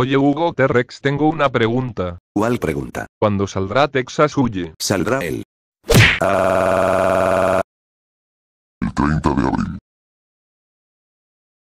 Oye Hugo T-Rex, tengo una pregunta. ¿Cuál pregunta? ¿Cuándo saldrá Texas huye? Saldrá él? El 30 de abril.